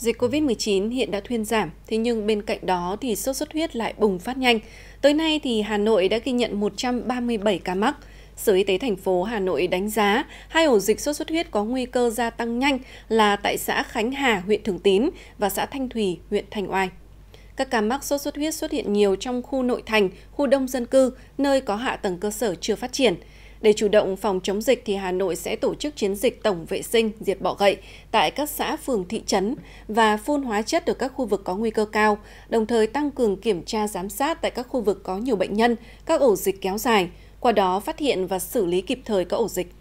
Dịch COVID-19 hiện đã thuyên giảm, thế nhưng bên cạnh đó thì sốt xuất huyết lại bùng phát nhanh. Tới nay thì Hà Nội đã ghi nhận 137 ca mắc. Sở Y tế thành phố Hà Nội đánh giá hai ổ dịch sốt xuất huyết có nguy cơ gia tăng nhanh là tại xã Khánh Hà, huyện Thường Tín và xã Thanh Thủy, huyện Thanh Oai. Các ca mắc sốt xuất huyết xuất hiện nhiều trong khu nội thành, khu đông dân cư, nơi có hạ tầng cơ sở chưa phát triển – để chủ động phòng chống dịch thì Hà Nội sẽ tổ chức chiến dịch tổng vệ sinh diệt bọ gậy tại các xã phường thị trấn và phun hóa chất ở các khu vực có nguy cơ cao, đồng thời tăng cường kiểm tra giám sát tại các khu vực có nhiều bệnh nhân, các ổ dịch kéo dài, qua đó phát hiện và xử lý kịp thời các ổ dịch.